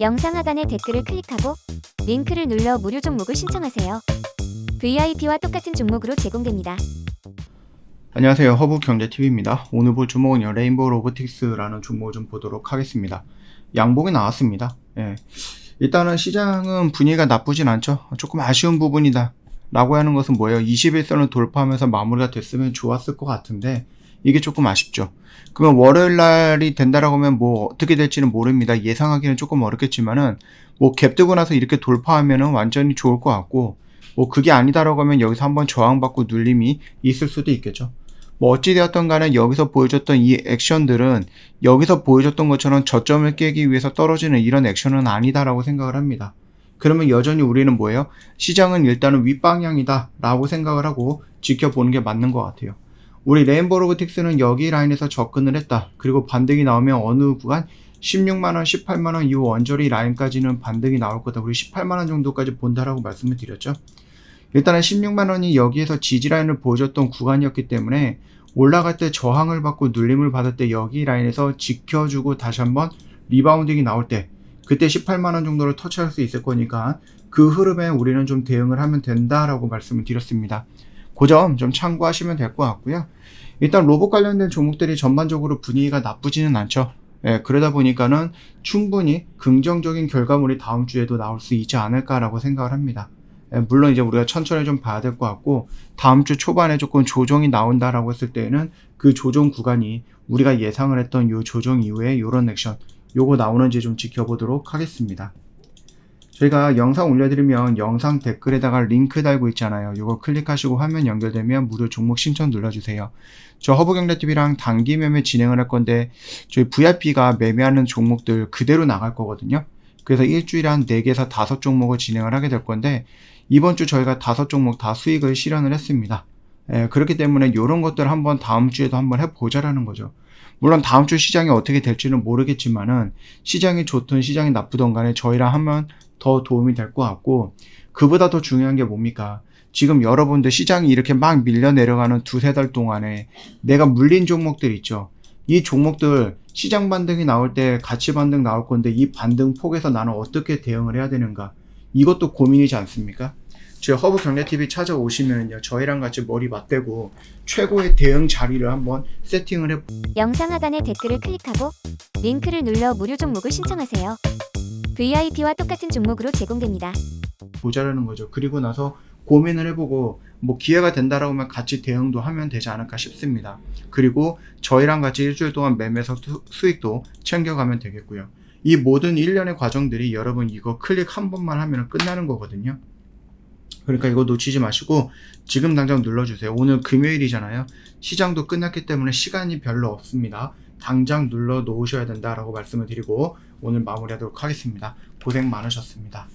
영상 하단의 댓글을 클릭하고 링크를 눌러 무료 종목을 신청하세요. VIP와 똑같은 종목으로 제공됩니다. 안녕하세요. 허브경제TV입니다. 오늘 볼종목은 레인보우 로보틱스라는 종목을 좀 보도록 하겠습니다. 양봉이 나왔습니다. 예. 일단은 시장은 분위기가 나쁘진 않죠. 조금 아쉬운 부분이다. 라고 하는 것은 뭐예요? 21선을 돌파하면서 마무리가 됐으면 좋았을 것 같은데 이게 조금 아쉽죠. 그러면 월요일 날이 된다라고 하면 뭐 어떻게 될지는 모릅니다. 예상하기는 조금 어렵겠지만은 뭐 갭 뜨고 나서 이렇게 돌파하면은 완전히 좋을 것 같고 뭐 그게 아니다라고 하면 여기서 한번 저항받고 눌림이 있을 수도 있겠죠. 뭐 어찌되었던 간에 여기서 보여줬던 이 액션들은 여기서 보여줬던 것처럼 저점을 깨기 위해서 떨어지는 이런 액션은 아니다라고 생각을 합니다. 그러면 여전히 우리는 뭐예요? 시장은 일단은 윗방향이다 라고 생각을 하고 지켜보는 게 맞는 것 같아요. 우리 레인보로보틱스는 여기 라인에서 접근을 했다. 그리고 반등이 나오면 어느 구간 16만원, 18만원 이후 원저리 라인까지는 반등이 나올 거다. 우리 18만원 정도까지 본다라고 말씀을 드렸죠. 일단은 16만원이 여기에서 지지라인을 보여줬던 구간이었기 때문에 올라갈 때 저항을 받고 눌림을 받을 때 여기 라인에서 지켜주고 다시 한번 리바운딩이 나올 때 그때 18만원 정도를 터치할 수 있을 거니까 그 흐름에 우리는 좀 대응을 하면 된다라고 말씀을 드렸습니다. 고점좀 참고하시면 될 것 같고요. 일단 로봇 관련된 종목들이 전반적으로 분위기가 나쁘지는 않죠. 예, 그러다 보니까는 충분히 긍정적인 결과물이 다음 주에도 나올 수 있지 않을까라고 생각을 합니다. 예, 물론 이제 우리가 천천히 좀 봐야 될 것 같고 다음 주 초반에 조금 조정이 나온다라고 했을 때는 에그 조정 구간이 우리가 예상을 했던 요 조정 이후에 요런 액션 요거 나오는지 좀 지켜보도록 하겠습니다. 저희가 영상 올려드리면 영상 댓글에다가 링크 달고 있잖아요. 이거 클릭하시고 화면 연결되면 무료 종목 신청 눌러주세요. 저 허브경제TV랑 단기 매매 진행을 할 건데 저희 VIP가 매매하는 종목들 그대로 나갈 거거든요. 그래서 일주일에 한 4개에서 5종목을 진행을 하게 될 건데 이번 주 저희가 5종목 다 수익을 실현을 했습니다. 예, 그렇기 때문에 이런 것들 한번 다음 주에도 한번 해보자라는 거죠. 물론 다음 주 시장이 어떻게 될지는 모르겠지만은 시장이 좋든 시장이 나쁘든 간에 저희랑 하면 더 도움이 될 것 같고 그보다 더 중요한 게 뭡니까? 지금 여러분들 시장이 이렇게 막 밀려 내려가는 두세 달 동안에 내가 물린 종목들 있죠. 이 종목들 시장 반등이 나올 때 가치 반등 나올 건데 이 반등 폭에서 나는 어떻게 대응을 해야 되는가 이것도 고민이지 않습니까? 저희 허브 경제TV 찾아오시면요 저희랑 같이 머리 맞대고 최고의 대응 자리를 한번 세팅을 해 영상 하단의 댓글을 클릭하고 링크를 눌러 무료 종목을 신청하세요 VIP와 똑같은 종목으로 제공됩니다. 보자라는 거죠. 그리고 나서 고민을 해보고 뭐 기회가 된다라고 하면 같이 대응도 하면 되지 않을까 싶습니다. 그리고 저희랑 같이 일주일 동안 매매서 수익도 챙겨가면 되겠고요. 이 모든 일련의 과정들이 여러분 이거 클릭 한 번만 하면 끝나는 거거든요. 그러니까 이거 놓치지 마시고 지금 당장 눌러주세요. 오늘 금요일이잖아요. 시장도 끝났기 때문에 시간이 별로 없습니다. 당장 눌러 놓으셔야 된다라고 말씀을 드리고 오늘 마무리하도록 하겠습니다. 고생 많으셨습니다.